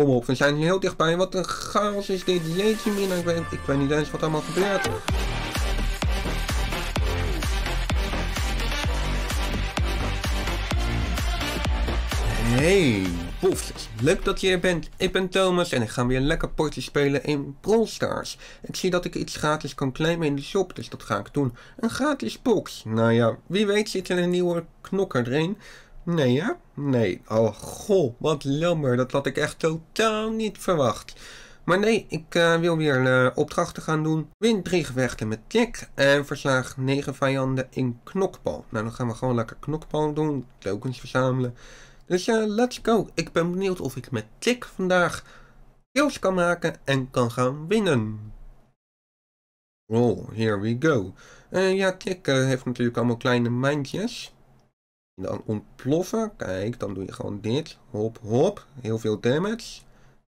Kom op, we zijn hier heel dichtbij. Wat een chaos is dit. Jeetje mina, ik weet, niet eens wat allemaal gebeurt. Hey, wolfjes. Leuk dat je er bent. Ik ben Thomas en ik ga weer een lekker potje spelen in Brawl Stars. Ik zie dat ik iets gratis kan claimen in de shop, dus dat ga ik doen. Een gratis box. Nou ja, wie weet zit er een nieuwe knokker erin. Nee, hè? Nee. Oh, goh, wat jammer. Dat had ik echt totaal niet verwacht. Maar nee, ik eh, wil weer eh, opdrachten gaan doen. Win drie gevechten met Jack en verslaag negen vijanden in knokbal. Nou, dan gaan we gewoon lekker knokbal doen, tokens verzamelen. Dus uh, let's go. Ik ben benieuwd of ik met Tik vandaag kills kan maken en kan gaan winnen. Oh, here we go. ja, Tik heeft natuurlijk allemaal kleine mijntjes. Dan ontploffen. Kijk, dan doe je gewoon dit. Hop, hop. Heel veel damage.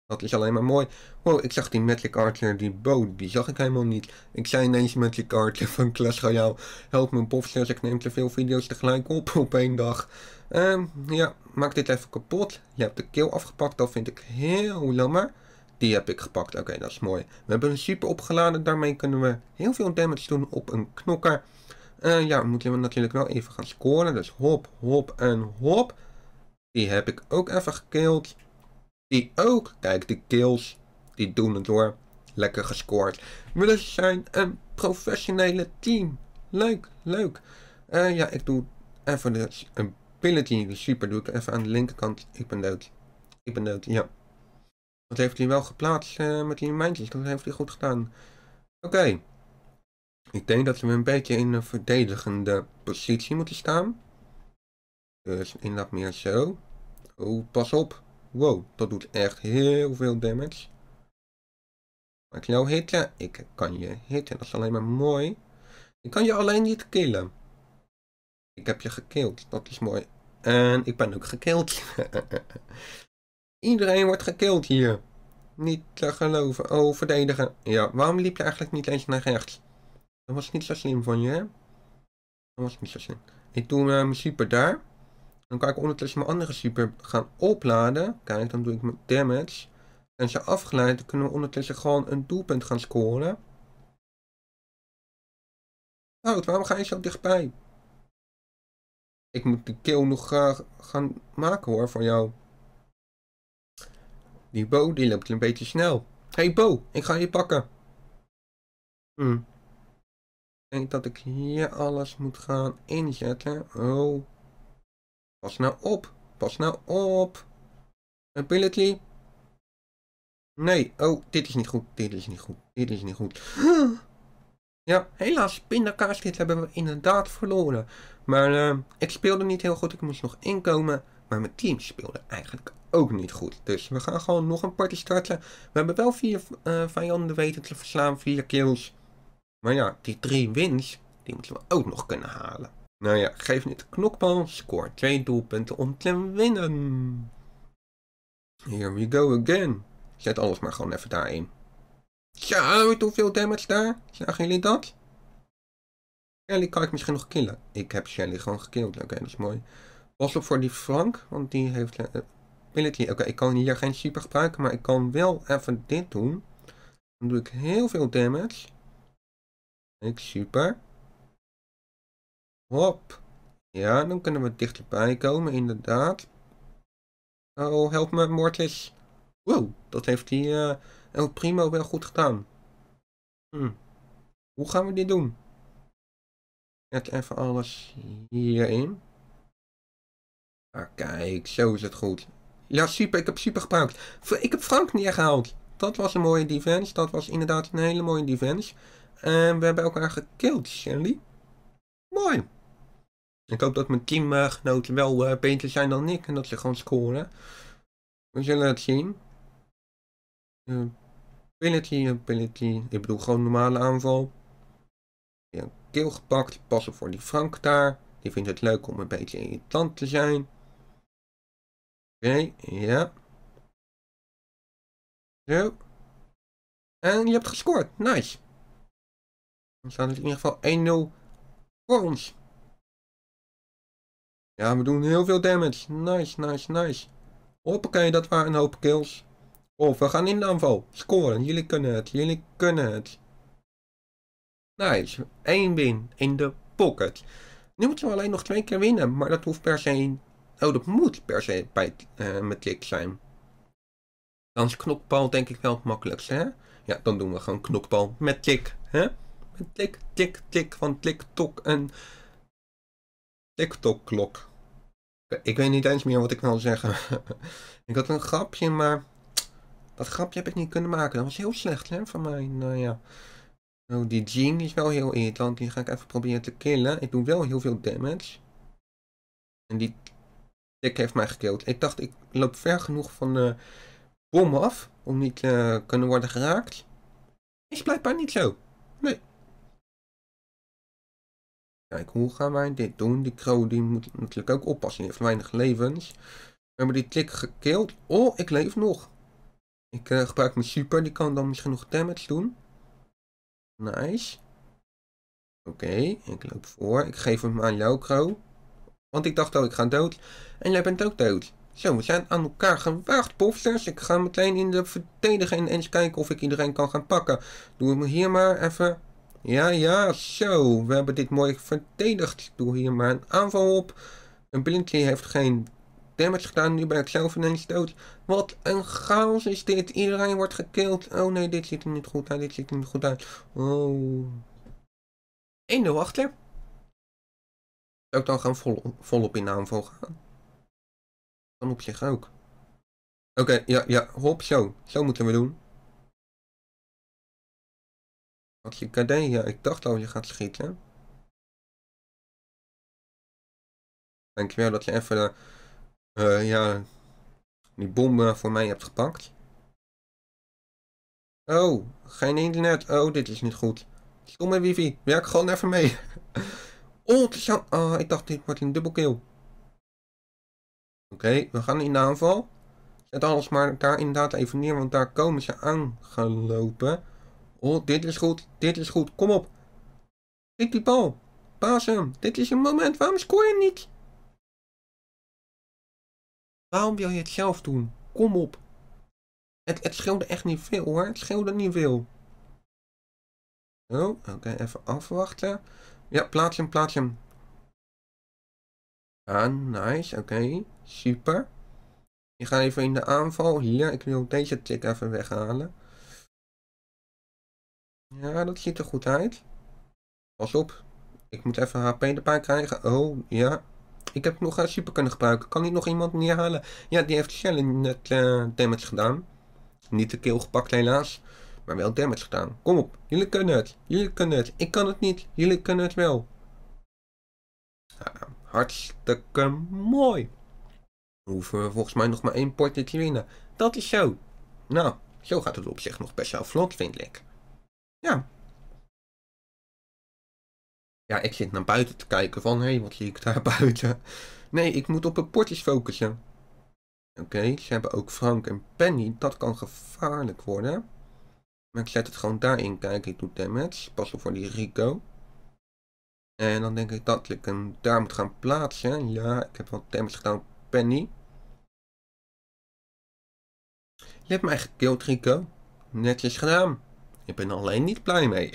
Dat is alleen maar mooi. Wow, ik zag die Magic Archer, die boot, die zag ik helemaal niet. Ik zei ineens Magic Archer van Clash Royale. Help me bofsters, ik neem te veel video's tegelijk op op één dag. Ehm, ja, maak dit even kapot. Je hebt de keel afgepakt, dat vind ik heel jammer. Die heb ik gepakt, oké, dat is mooi. We hebben een super opgeladen, daarmee kunnen we heel veel damage doen op een knokker. Uh, ja, moet je natuurlijk wel even gaan scoren. Dus hop, hop en hop. Die heb ik ook even gekild. Die ook. Kijk, die kills. Die doen het hoor. Lekker gescoord. We zijn een professionele team. Leuk, leuk. Uh, ja, ik doe even dus de ability super. Doe ik even aan de linkerkant. Ik ben dood. Ik ben dood, ja. Dat heeft hij wel geplaatst eh, met die mijntjes. Dat heeft hij goed gedaan. Oké. Ik denk dat we een beetje in een verdedigende positie moeten staan. Dus in dat meer zo. Oh, pas op. Wow, dat doet echt heel veel damage. Maar ik jou hitten? Ik kan je hitten, dat is alleen maar mooi. Ik kan je alleen niet killen. Ik heb je gekild, dat is mooi. En ik ben ook gekild. Iedereen wordt gekild hier. Niet te geloven. Oh, verdedigen. Ja, waarom liep je eigenlijk niet eens naar rechts? Dat was niet zo slim van je, hè? Dat was niet zo slim. Ik doe eh, mijn super daar. Dan kan ik ondertussen mijn andere super gaan opladen. Kijk, dan doe ik mijn damage. En ze afgeleid, dan kunnen we ondertussen gewoon een doelpunt gaan scoren. Houd, oh, waarom ga je zo dichtbij? Ik moet die kill nog graag eh, gaan maken hoor, voor jou. Die Bo, die loopt een beetje snel. Hé hey Bo, ik ga je pakken. Hm denk dat ik hier alles moet gaan inzetten. Oh. Pas nou op. Pas nou op. Ability. Nee. Oh, dit is niet goed. Dit is niet goed. Dit is niet goed. Ja, helaas, pindakaas, dit hebben we inderdaad verloren. Maar eh, ik speelde niet heel goed, ik moest nog inkomen. Maar mijn team speelde eigenlijk ook niet goed. Dus we gaan gewoon nog een party starten. We hebben wel vier uh, vijanden weten te verslaan, vier kills. Maar ja, die drie wins, die moeten we ook nog kunnen halen. Nou ja, geef niet de knokbal, Score twee doelpunten om te winnen. Here we go again. Zet alles maar gewoon even daarin. Zo, hoeveel damage daar? Zagen jullie dat? Shelly kan ik misschien nog killen. Ik heb Shelly gewoon gekild. Oké, dat is mooi. Pas op voor die Frank, want die heeft uh, Oké, ik kan hier geen super gebruiken, maar ik kan wel even dit doen. Dan doe ik heel veel damage ik super. Hop. Ja, dan kunnen we dichterbij komen, inderdaad. Oh, help me, Mortis. Wow, dat heeft die uh, El Primo wel goed gedaan. Hm. Hoe gaan we dit doen? Net even alles hierin. Ah, kijk, zo is het goed. Ja, super, ik heb super gebruikt. Ik heb Frank neergehaald. Dat was een mooie defense. Dat was inderdaad een hele mooie defense. En we hebben elkaar gekild, Shelly. Mooi. Ik hoop dat mijn teamgenoten wel eh, beter zijn dan ik en dat ze gaan scoren. We zullen het zien. Eh, ability, eh, ability. Ik bedoel gewoon normale aanval. Ja, kill gepakt. Passen voor die Frank daar. Die vindt het leuk om een beetje irritant te zijn. Oké, ja. Zo. En je hebt gescoord. Nice. Dan staat het in ieder geval 1-0 voor ons. Ja, we doen heel veel damage. Nice, nice, nice. Hoppakee, dat waren een hoop kills. Of oh, we gaan in de aanval. Scoren. Jullie kunnen het. Jullie kunnen het. Nice. 1 win in de pocket. Nu moeten we alleen nog twee keer winnen. Maar dat hoeft per se... Oh, dat moet per se bij uh, met zijn. Dan is knokbal denk ik wel het makkelijkste, hè? Ja, dan doen we gewoon knokbal met tik, hè? tik, tik, tik van TikTok en TikTok-klok. Ik weet niet eens meer wat ik wil zeggen. ik had een grapje, maar dat grapje heb ik niet kunnen maken. Dat was heel slecht hè, van mij. Nou ja. Nou, die Jean is wel heel irritant. Die ga ik even proberen te killen. Ik doe wel heel veel damage. En die tik heeft mij gekild. Ik dacht, ik loop ver genoeg van de bom af. Om niet te eh, kunnen worden geraakt. Is blijkbaar niet zo. Kijk, hoe gaan wij dit doen? Die crow die moet natuurlijk ook oppassen. Die heeft weinig levens. We hebben die klik gekild. Oh, ik leef nog. Ik eh, gebruik mijn super. Die kan dan misschien nog damage doen. Nice. Oké, ik loop voor. Ik geef hem aan jou, crow. Want ik dacht al, ik ga dood. En jij bent ook dood. Zo, we zijn aan elkaar gewaagd, posters. Ik ga meteen in de verdediging eens kijken of ik iedereen kan gaan pakken. Doe hem hier maar even ja, ja, zo. We hebben dit mooi verdedigd. Doe hier maar een aanval op. Een blindje heeft geen damage gedaan. Nu ben ik zelf ineens dood. Wat een chaos is dit. Iedereen wordt gekild. Oh nee, dit ziet er niet goed uit. Dit ziet er niet goed uit. Oh. Eén de wachter. Zou ik dan gaan vol, volop in aanval gaan? Kan op zich ook. Oké, ja, ja. Hop, zo. Zo moeten we doen. Had je KD? Ja, ik dacht al je gaat schieten. Dankjewel dat je even eh, ja, die bom eh, voor mij hebt gepakt. Oh, geen internet. Oh, dit is niet goed. Stomme wifi, werk gewoon even mee. oh, zo. Oh, ah, ik dacht dit wordt een dubbelkill. Oké, we gaan in de aanval. Zet alles maar daar inderdaad even neer, want daar komen ze aangelopen. Oh, dit is goed, dit is goed, kom op. Tik die bal. Pas hem, dit is een moment, waarom scoor je niet? Waarom wil je het zelf doen? Kom op. Het, het scheelde echt niet veel hoor, het scheelde niet veel. Oh, oké, even afwachten. Ja, plaats hem, plaats hem. Ah, nice, oké, super. Ik ga even in de aanval hier, ik wil deze tik even weghalen. Ja, dat ziet er goed uit. Pas op. Ik moet even HP erbij krijgen. Oh, ja. Ik heb nog een eh, super kunnen gebruiken. Kan niet nog iemand neerhalen? Ja, die heeft Shellen net uh, damage gedaan. Niet de keel gepakt helaas. Maar wel damage gedaan. Kom op. Jullie kunnen het. Jullie kunnen het. Ik kan het niet. Jullie kunnen het wel. hartstikke mooi. We hoeven volgens mij nog maar één potje te winnen. Dat is zo. Nou, zo gaat het op zich nog best wel vlot, vind ik. Ja. Ja, ik zit naar buiten te kijken van, hé, hey, wat zie ik daar buiten? Nee, ik moet op het potjes focussen. Oké, ze hebben ook Frank en Penny. Dat kan gevaarlijk worden. Maar ik zet het gewoon daarin. Kijk, ik doe damage. Pas op voor die Rico. En dan denk ik dat ik hem daar moet gaan plaatsen. Ja, ik heb wat damage gedaan Penny. Je hebt mij gekild, Rico. Netjes gedaan. Ik ben alleen niet blij mee.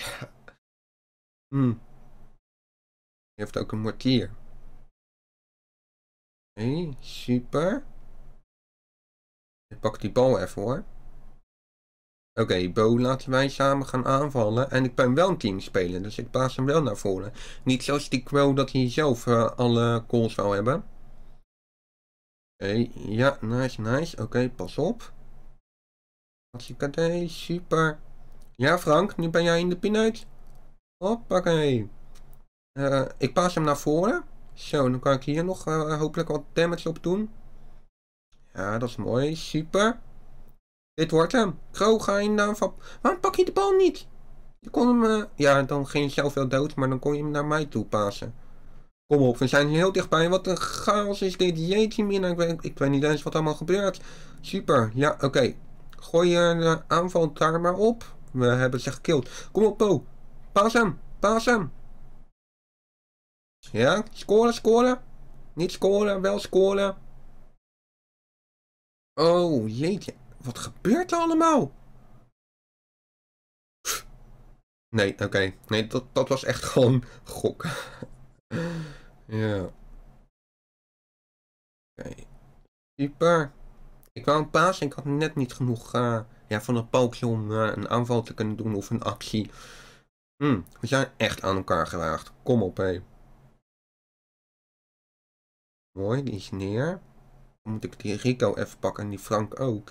hmm. Je heeft ook een mortier. Oké, super. Ik pak die bal even hoor. Oké, Bo, laten wij samen gaan aanvallen. En ik ben wel een team spelen, dus ik baas hem wel naar voren. Niet zoals die Crow dat hij zelf eh, alle calls zou hebben. Oké, ja, nice, nice. Oké, pas op. Hartstikke super. Ja, Frank, nu ben jij in de uit. Hoppakee. Uh, ik pas hem naar voren. Zo, dan kan ik hier nog eh, hopelijk wat damage op doen. Ja, dat is mooi. Super. Dit wordt hem. Kro, ga in de van... Waarom pak je de bal niet? Je kon hem... Eh, ja, dan ging je zelf wel dood, maar dan kon je hem naar mij toe pasen. Kom op, we zijn heel dichtbij. Wat een chaos is dit. Jeetje min, ik weet, ik weet niet eens wat allemaal gebeurt. Super, ja, oké. Gooi je de aanval daar maar op. We hebben ze gekild. Kom op, Po. Pas hem. pas hem. Ja, scoren, scoren. Niet scoren, wel scoren. Oh, jeetje. Wat gebeurt er allemaal? Nee, oké. Nee, dat, dat was echt gewoon gok. ja. Oké. Super. Ik wou een paas en ik had net niet genoeg eh, ja, van een paaltje om eh, een aanval te kunnen doen of een actie. Hmm, we zijn echt aan elkaar gewaagd. Kom op, hé. Mooi, die is neer. Dan moet ik die Rico even pakken en die Frank ook.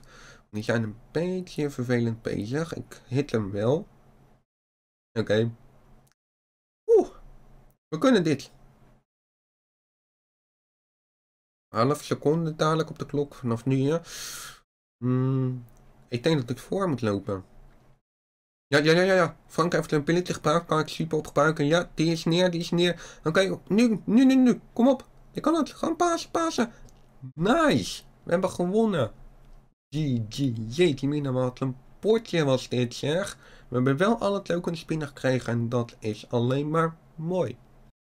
Die zijn een beetje vervelend bezig. Ik hit hem wel. Oké. Oeh, we kunnen dit. half seconde dadelijk op de klok vanaf nu. Ja. Ik denk dat ik voor moet lopen. Ja, ja, ja, ja, ja. Frank heeft een pilletje gebruikt. Kan ik super op gebruiken? Ja, die is neer, die is neer. Oké, nu, nu, nu, nu. Kom op. Je kan het. Gewoon pasen, pasen. Nice. We hebben gewonnen. GG. Jeetje, Mina, wat een potje was dit, zeg. We hebben wel alle tokens binnengekregen en dat is alleen maar mooi.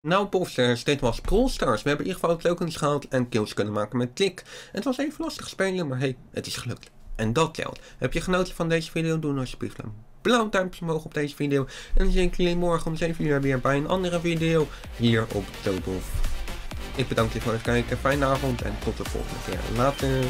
Nou posters, dit was Stars. We hebben in ieder geval tokens gehaald en kills kunnen maken met klik. Het was even lastig spelen, maar hey, het is gelukt. En dat telt. Heb je genoten van deze video? Doe alsjeblieft een blauw duimpje omhoog op deze video. En dan zie ik jullie morgen om 7 uur weer bij een andere video hier op Tobof. Ik bedank je voor het kijken. Fijne avond en tot de volgende keer. Later.